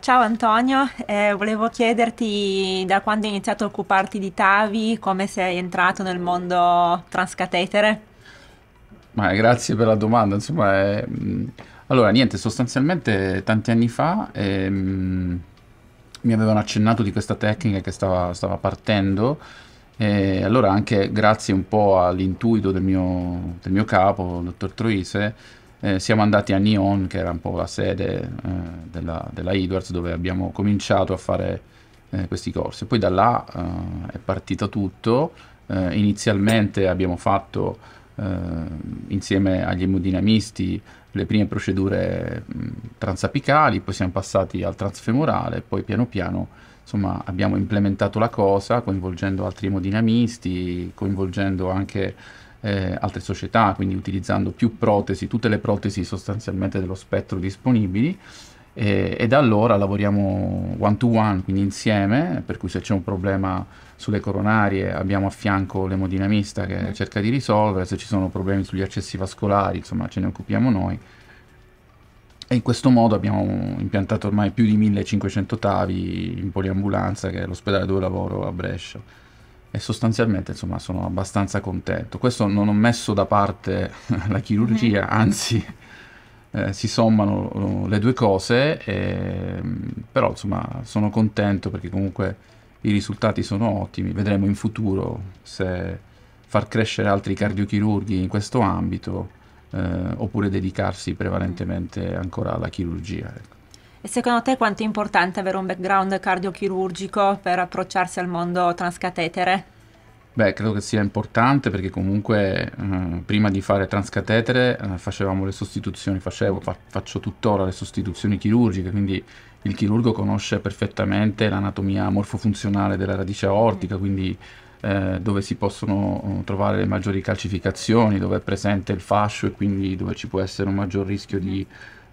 Ciao Antonio, eh, volevo chiederti da quando hai iniziato a occuparti di Tavi, come sei entrato nel mondo transcatetere? Ma grazie per la domanda, insomma è mm, allora, niente, sostanzialmente tanti anni fa ehm, mi avevano accennato di questa tecnica che stava, stava partendo e allora anche grazie un po' all'intuito del mio, del mio capo, il dottor Troise, eh, siamo andati a Nyon, che era un po' la sede eh, della, della Edwards, dove abbiamo cominciato a fare eh, questi corsi. Poi da là eh, è partito tutto, eh, inizialmente abbiamo fatto Ehm, insieme agli emodinamisti le prime procedure mh, transapicali, poi siamo passati al transfemorale, poi piano piano insomma, abbiamo implementato la cosa coinvolgendo altri emodinamisti, coinvolgendo anche eh, altre società, quindi utilizzando più protesi, tutte le protesi sostanzialmente dello spettro disponibili e, e, da allora lavoriamo one to one, quindi insieme, per cui se c'è un problema sulle coronarie abbiamo a fianco l'emodinamista che mm. cerca di risolvere, se ci sono problemi sugli accessi vascolari, insomma ce ne occupiamo noi. E in questo modo abbiamo impiantato ormai più di 1500 tavi in poliambulanza, che è l'ospedale dove lavoro a Brescia. E sostanzialmente, insomma, sono abbastanza contento. Questo non ho messo da parte la chirurgia, mm-hmm. anzi eh, si sommano eh, le due cose, e, mm, però insomma sono contento perché comunque i risultati sono ottimi, vedremo in futuro se far crescere altri cardiochirurghi in questo ambito eh, oppure dedicarsi prevalentemente ancora alla chirurgia. Ecco. E secondo te quanto è importante avere un background cardiochirurgico per approcciarsi al mondo transcatetere? Beh, credo che sia importante perché comunque eh, prima di fare transcatetere eh, facevamo le sostituzioni, facevo, fa, faccio tuttora le sostituzioni chirurgiche, quindi il chirurgo conosce perfettamente l'anatomia morfofunzionale della radice aortica, quindi eh, dove si possono eh, trovare le maggiori calcificazioni, dove è presente il fascio e quindi dove ci può essere un maggior rischio di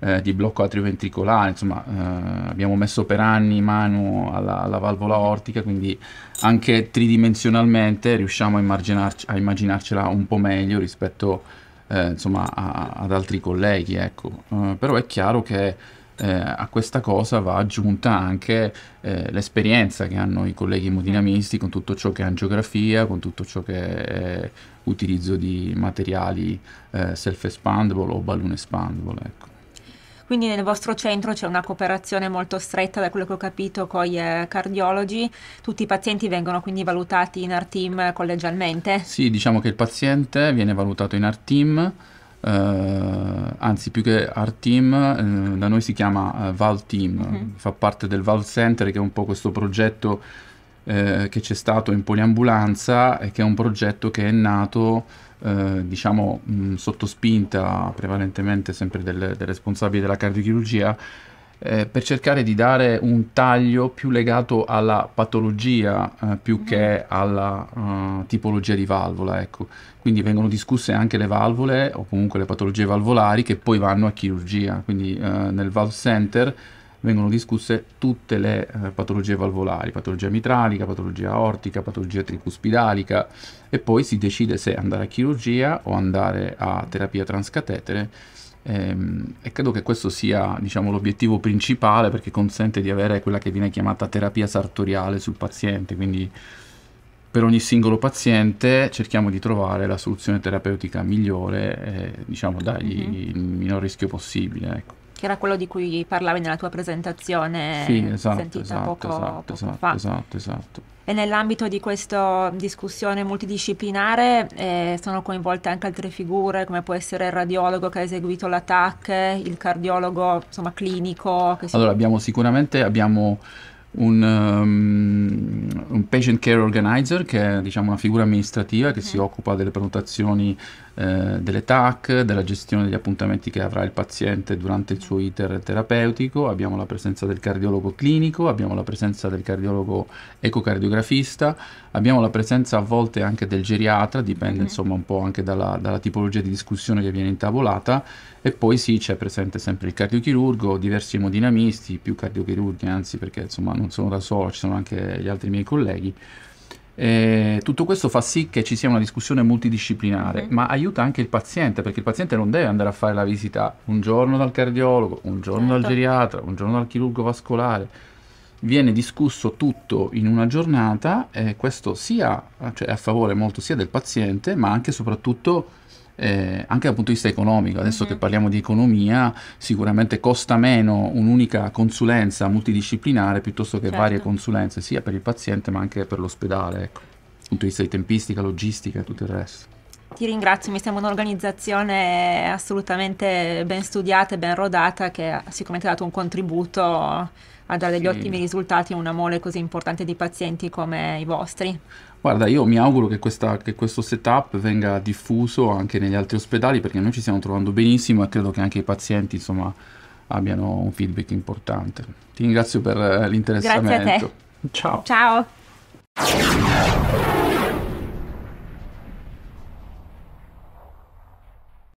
eh, di blocco atrioventricolare, insomma eh, abbiamo messo per anni mano alla, alla, valvola ortica, quindi anche tridimensionalmente riusciamo a, a immaginarcela un po' meglio rispetto eh, insomma, a, ad altri colleghi, ecco. Eh, però è chiaro che eh, a questa cosa va aggiunta anche eh, l'esperienza che hanno i colleghi emodinamisti con tutto ciò che è angiografia, con tutto ciò che è utilizzo di materiali eh, self-expandable o balloon expandable. Ecco. Quindi nel vostro centro c'è una cooperazione molto stretta, da quello che ho capito, con i eh, cardiologi. Tutti i pazienti vengono quindi valutati in our team collegialmente? Sì, diciamo che il paziente viene valutato in ARTIM. Uh, eh, anzi più che Art Team, uh, da noi si chiama uh, Val Team, uh-huh. fa parte del Val Center che è un po' questo progetto eh, che c'è stato in Poliambulanza e che è un progetto che è nato eh, diciamo mh, sotto spinta prevalentemente sempre del, del responsabile della cardiochirurgia eh, per cercare di dare un taglio più legato alla patologia eh, più mm. che mm-hmm. alla uh, tipologia di valvola ecco. quindi vengono discusse anche le valvole o comunque le patologie valvolari che poi vanno a chirurgia quindi nel valve center vengono discusse tutte le eh, patologie valvolari, patologia mitralica, patologia aortica, patologia tricuspidalica e poi si decide se andare a chirurgia o andare a terapia transcatetere ehm, e credo che questo sia diciamo, l'obiettivo principale perché consente di avere quella che viene chiamata terapia sartoriale sul paziente, quindi per ogni singolo paziente cerchiamo di trovare la soluzione terapeutica migliore e eh, diciamo dargli mm-hmm. il minor rischio possibile. Ecco che era quello di cui parlavi nella tua presentazione sì, esatto, sentita esatto, poco, esatto, poco esatto, fa. Esatto, esatto, esatto. E nell'ambito di questa discussione multidisciplinare eh, sono coinvolte anche altre figure, come può essere il radiologo che ha eseguito l'attacco, il cardiologo insomma, clinico. Si... Allora abbiamo sicuramente abbiamo un, um, un, patient care organizer che è diciamo, una figura amministrativa che si mm-hmm. occupa delle prenotazioni eh, delle TAC, della gestione degli appuntamenti che avrà il paziente durante il suo iter terapeutico, abbiamo la presenza del cardiologo clinico, abbiamo la presenza del cardiologo ecocardiografista, abbiamo la presenza a volte anche del geriatra, dipende mm. insomma un po' anche dalla, dalla, tipologia di discussione che viene intavolata e poi sì c'è presente sempre il cardiochirurgo, diversi emodinamisti, più cardiochirurghi anzi perché insomma non non sono da solo, ci sono anche gli altri miei colleghi. E tutto questo fa sì che ci sia una discussione multidisciplinare, mm-hmm. ma aiuta anche il paziente, perché il paziente non deve andare a fare la visita un giorno dal cardiologo, un giorno certo. dal geriatra, un giorno dal chirurgo vascolare. Viene discusso tutto in una giornata e questo sia cioè, è a favore molto sia del paziente, ma anche e soprattutto eh, anche dal punto di vista economico, adesso mm-hmm. che mhm. parliamo di economia, sicuramente costa meno un'unica consulenza multidisciplinare piuttosto che certo. varie consulenze, sia per il paziente ma anche per l'ospedale, ecco, dal punto di vista di tempistica, logistica e tutto il resto. Ti ringrazio, mi sembra un'organizzazione assolutamente ben studiata e ben rodata che ha sicuramente dato un contributo a dare degli sì. ottimi risultati in una mole così importante di pazienti come i vostri. Guarda, io mi auguro che, questa, che, questo setup venga diffuso anche negli altri ospedali perché noi ci stiamo trovando benissimo e credo che anche i pazienti insomma, abbiano un feedback importante. Ti ringrazio per eh, l'interessamento. Ciao. Ciao.